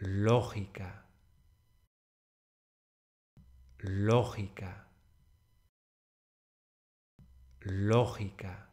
lógica, lógica, lógica.